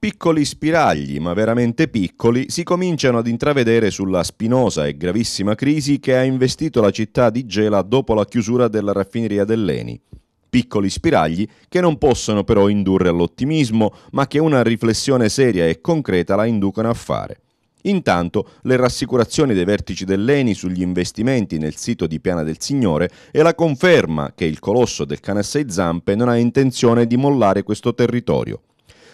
Piccoli spiragli, ma veramente piccoli, si cominciano ad intravedere sulla spinosa e gravissima crisi che ha investito la città di Gela dopo la chiusura della raffineria dell'Eni. Piccoli spiragli che non possono però indurre all'ottimismo, ma che una riflessione seria e concreta la inducono a fare. Intanto le rassicurazioni dei vertici dell'ENI sugli investimenti nel sito di Piana del Signore e la conferma che il colosso del cane a zampe non ha intenzione di mollare questo territorio.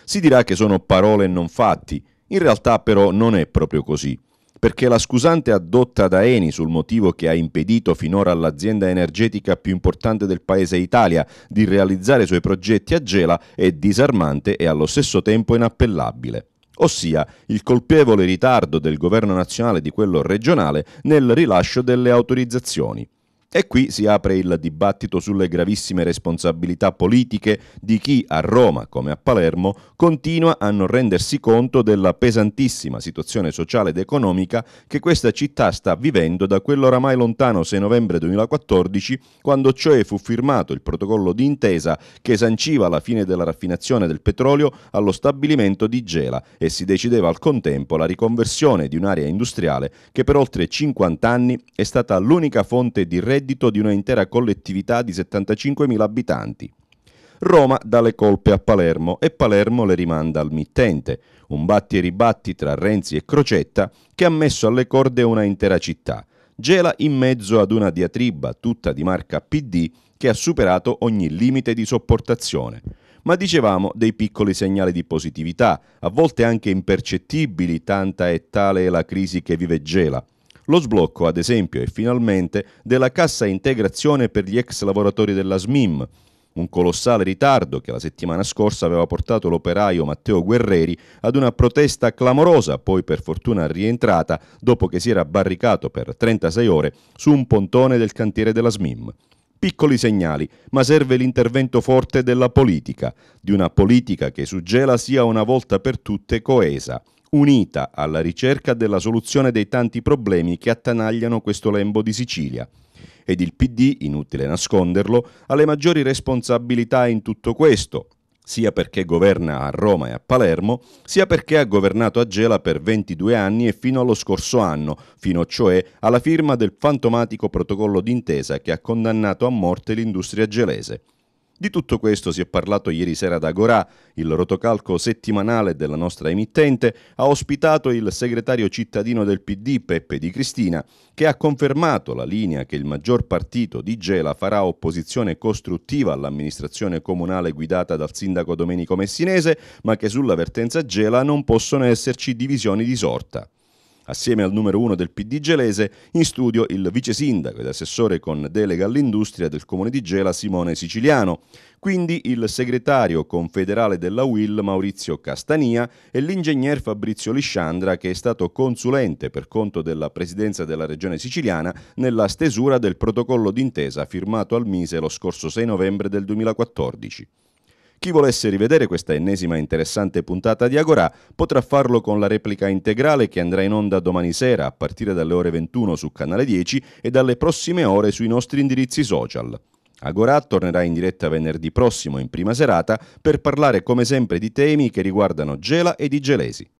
Si dirà che sono parole non fatti, in realtà però non è proprio così, perché la scusante addotta da Eni sul motivo che ha impedito finora all'azienda energetica più importante del paese Italia di realizzare i suoi progetti a Gela è disarmante e allo stesso tempo inappellabile ossia il colpevole ritardo del governo nazionale di quello regionale nel rilascio delle autorizzazioni. E qui si apre il dibattito sulle gravissime responsabilità politiche di chi a Roma, come a Palermo, continua a non rendersi conto della pesantissima situazione sociale ed economica che questa città sta vivendo da quell'oramai lontano 6 novembre 2014, quando cioè fu firmato il protocollo di intesa che sanciva la fine della raffinazione del petrolio allo stabilimento di Gela e si decideva al contempo la riconversione di un'area industriale che per oltre 50 anni è stata l'unica fonte di reddito reddito di una intera collettività di 75.000 abitanti. Roma dà le colpe a Palermo e Palermo le rimanda al mittente, un batti e ribatti tra Renzi e Crocetta che ha messo alle corde una intera città, gela in mezzo ad una diatriba tutta di marca PD che ha superato ogni limite di sopportazione. Ma dicevamo dei piccoli segnali di positività, a volte anche impercettibili, tanta è tale la crisi che vive Gela. Lo sblocco, ad esempio, e finalmente della cassa integrazione per gli ex lavoratori della SMIM, un colossale ritardo che la settimana scorsa aveva portato l'operaio Matteo Guerreri ad una protesta clamorosa, poi per fortuna rientrata dopo che si era barricato per 36 ore su un pontone del cantiere della SMIM. Piccoli segnali, ma serve l'intervento forte della politica, di una politica che su Gela sia una volta per tutte coesa unita alla ricerca della soluzione dei tanti problemi che attanagliano questo lembo di Sicilia. Ed il PD, inutile nasconderlo, ha le maggiori responsabilità in tutto questo, sia perché governa a Roma e a Palermo, sia perché ha governato a Gela per 22 anni e fino allo scorso anno, fino cioè alla firma del fantomatico protocollo d'intesa che ha condannato a morte l'industria gelese. Di tutto questo si è parlato ieri sera ad Agorà, il rotocalco settimanale della nostra emittente ha ospitato il segretario cittadino del PD Peppe Di Cristina, che ha confermato la linea che il maggior partito di Gela farà opposizione costruttiva all'amministrazione comunale guidata dal sindaco Domenico Messinese, ma che sulla vertenza Gela non possono esserci divisioni di sorta. Assieme al numero uno del PD gelese, in studio il vice sindaco ed assessore con delega all'industria del comune di Gela Simone Siciliano, quindi il segretario confederale della UIL Maurizio Castania e l'ingegner Fabrizio Lisciandra che è stato consulente per conto della presidenza della regione siciliana nella stesura del protocollo d'intesa firmato al Mise lo scorso 6 novembre del 2014. Chi volesse rivedere questa ennesima interessante puntata di Agora potrà farlo con la replica integrale che andrà in onda domani sera a partire dalle ore 21 su Canale 10 e dalle prossime ore sui nostri indirizzi social. Agora tornerà in diretta venerdì prossimo in prima serata per parlare come sempre di temi che riguardano Gela e di Gelesi.